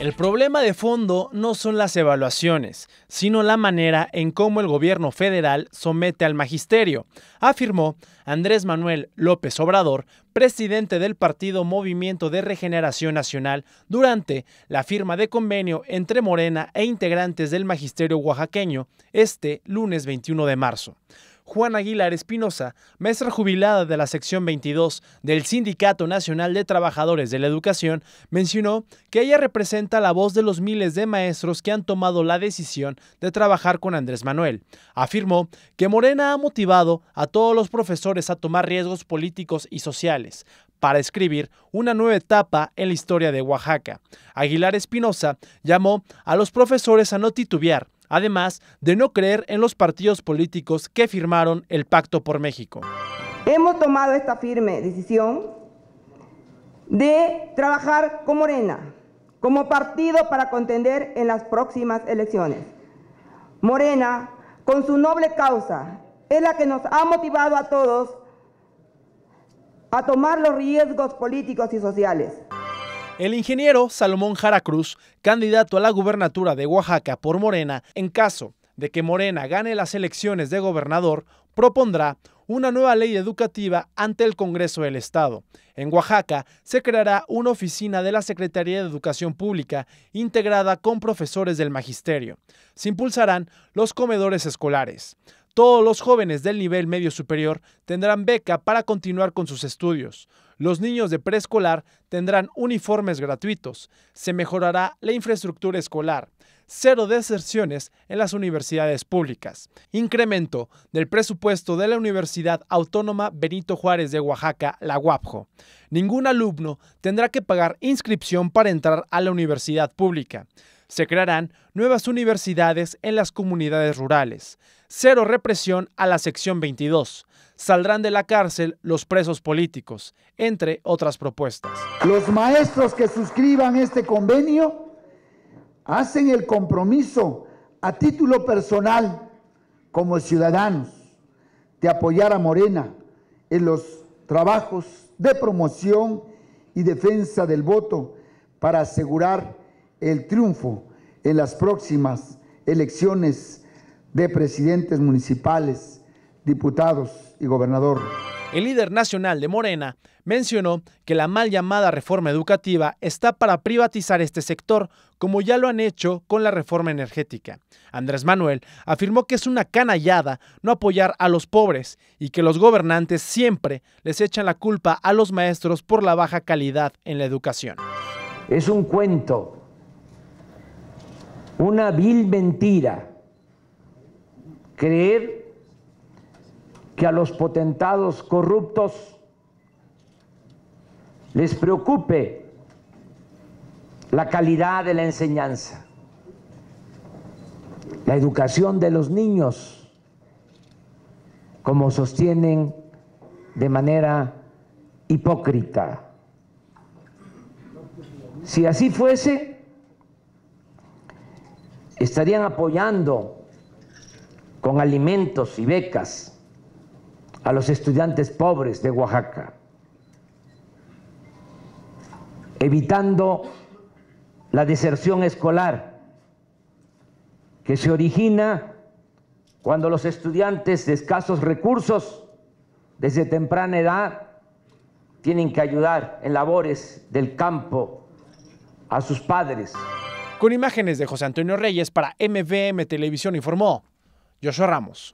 El problema de fondo no son las evaluaciones, sino la manera en cómo el gobierno federal somete al magisterio, afirmó Andrés Manuel López Obrador, presidente del partido Movimiento de Regeneración Nacional, durante la firma de convenio entre Morena e integrantes del magisterio oaxaqueño este lunes 21 de marzo. Juan Aguilar Espinosa, maestra jubilada de la sección 22 del Sindicato Nacional de Trabajadores de la Educación, mencionó que ella representa la voz de los miles de maestros que han tomado la decisión de trabajar con Andrés Manuel. Afirmó que Morena ha motivado a todos los profesores a tomar riesgos políticos y sociales para escribir una nueva etapa en la historia de Oaxaca. Aguilar Espinosa llamó a los profesores a no titubear además de no creer en los partidos políticos que firmaron el Pacto por México. Hemos tomado esta firme decisión de trabajar con Morena como partido para contender en las próximas elecciones. Morena, con su noble causa, es la que nos ha motivado a todos a tomar los riesgos políticos y sociales. El ingeniero Salomón Jara Cruz, candidato a la gubernatura de Oaxaca por Morena, en caso de que Morena gane las elecciones de gobernador, propondrá una nueva ley educativa ante el Congreso del Estado. En Oaxaca se creará una oficina de la Secretaría de Educación Pública integrada con profesores del magisterio. Se impulsarán los comedores escolares. Todos los jóvenes del nivel medio superior tendrán beca para continuar con sus estudios. Los niños de preescolar tendrán uniformes gratuitos. Se mejorará la infraestructura escolar. Cero deserciones en las universidades públicas. Incremento del presupuesto de la Universidad Autónoma Benito Juárez de Oaxaca, la UAPJO. Ningún alumno tendrá que pagar inscripción para entrar a la universidad pública. Se crearán nuevas universidades en las comunidades rurales. Cero represión a la sección 22. Saldrán de la cárcel los presos políticos, entre otras propuestas. Los maestros que suscriban este convenio hacen el compromiso a título personal como ciudadanos de apoyar a Morena en los trabajos de promoción y defensa del voto para asegurar el triunfo en las próximas elecciones de presidentes municipales, diputados y gobernador. El líder nacional de Morena mencionó que la mal llamada reforma educativa está para privatizar este sector, como ya lo han hecho con la reforma energética. Andrés Manuel afirmó que es una canallada no apoyar a los pobres y que los gobernantes siempre les echan la culpa a los maestros por la baja calidad en la educación. Es un cuento una vil mentira creer que a los potentados corruptos les preocupe la calidad de la enseñanza, la educación de los niños, como sostienen de manera hipócrita. Si así fuese, estarían apoyando con alimentos y becas a los estudiantes pobres de Oaxaca, evitando la deserción escolar que se origina cuando los estudiantes de escasos recursos desde temprana edad tienen que ayudar en labores del campo a sus padres. Con imágenes de José Antonio Reyes para MVM Televisión informó Joshua Ramos.